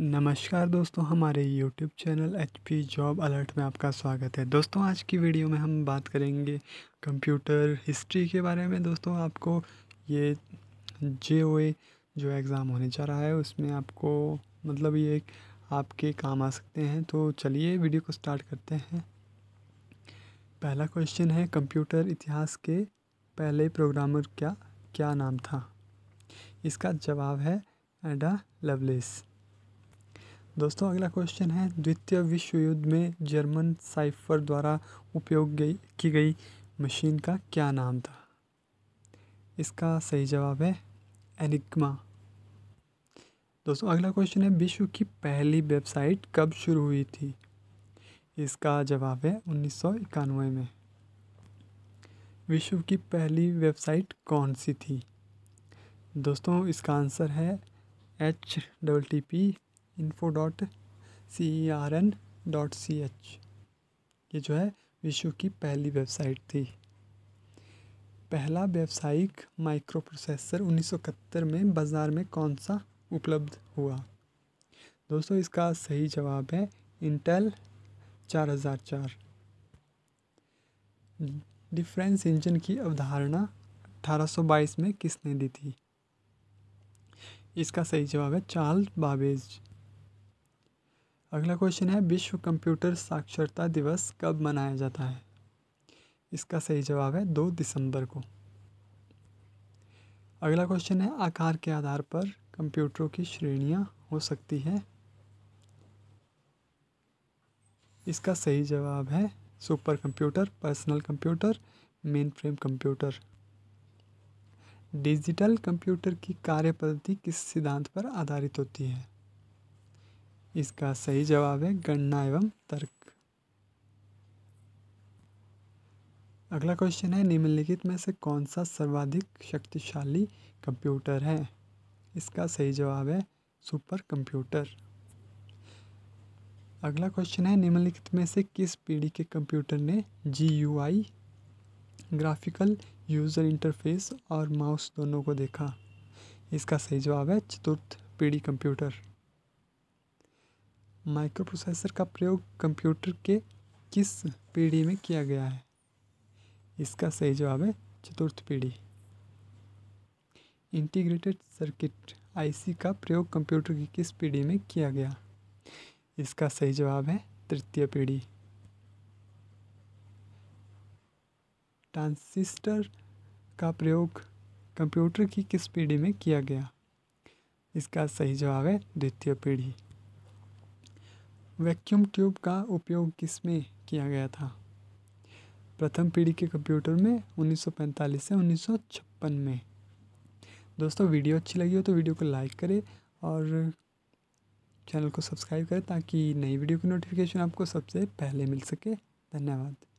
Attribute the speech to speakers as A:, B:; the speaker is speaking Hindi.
A: नमस्कार दोस्तों हमारे YouTube channel H P job alert में आपका स्वागत है दोस्तों आज की वीडियो में हम बात करेंगे कंप्यूटर हिस्ट्री के बारे में दोस्तों आपको ये जे जो एग्ज़ाम होने जा रहा है उसमें आपको मतलब ये आपके काम आ सकते हैं तो चलिए वीडियो को स्टार्ट करते हैं पहला क्वेश्चन है कंप्यूटर इतिहास के पहले प्रोग्रामर क्या क्या नाम था इसका जवाब है एडा लवलेस दोस्तों अगला क्वेश्चन है द्वितीय विश्व युद्ध में जर्मन साइफर द्वारा उपयोग की गई मशीन का क्या नाम था इसका सही जवाब है एनिग्मा दोस्तों अगला क्वेश्चन है विश्व की पहली वेबसाइट कब शुरू हुई थी इसका जवाब है उन्नीस में विश्व की पहली वेबसाइट कौन सी थी दोस्तों इसका आंसर है H double T P info dot C E R N dot C H ये जो है विश्व की पहली वेबसाइट थी पहला व्यावसायिक माइक्रो प्रोसेसर उन्नीस में बाज़ार में कौन सा उपलब्ध हुआ दोस्तों इसका सही जवाब है इंटेल 4004 डिफरेंस इंजन की अवधारणा 1822 में किसने दी थी इसका सही जवाब है चार्ल्स बाबेज अगला क्वेश्चन है विश्व कंप्यूटर साक्षरता दिवस कब मनाया जाता है इसका सही जवाब है दो दिसंबर को अगला क्वेश्चन है आकार के आधार पर कंप्यूटरों की श्रेणियां हो सकती है इसका सही जवाब है supercomputer personal computer mainframe computer digital computer की कार्य पद्धति किस सिद्धांत पर आधारित होती है इसका सही जवाब है गणना एवं तर्क अगला क्वेश्चन है निम्नलिखित में से कौन सा सर्वाधिक शक्तिशाली कंप्यूटर है इसका सही जवाब है सुपर कंप्यूटर अगला क्वेश्चन है निम्नलिखित में से किस पीढ़ी के कंप्यूटर ने G U I graphical user interface और माउस दोनों को देखा इसका सही जवाब है चतुर्थ पीढ़ी कंप्यूटर माइक्रोप्रोसेसर का प्रयोग कंप्यूटर के किस पीढ़ी में किया गया है इसका सही जवाब है चतुर्थ पीढ़ी इंटीग्रेटेड सर्किट आईसी का प्रयोग कंप्यूटर की किस पीढ़ी में किया गया इसका सही जवाब है तृतीय पीढ़ी ट्रांसिस्टर का प्रयोग कंप्यूटर की किस पीढ़ी में किया गया इसका सही जवाब है द्वितीय पीढ़ी वैक्यूम ट्यूब का उपयोग किस में किया गया था प्रथम पीढ़ी के कंप्यूटर में 1945 से 1956 में दोस्तों वीडियो अच्छी लगी हो तो वीडियो को लाइक करें और चैनल को सब्सक्राइब करें ताकि नई वीडियो की नोटिफिकेशन आपको सबसे पहले मिल सके धन्यवाद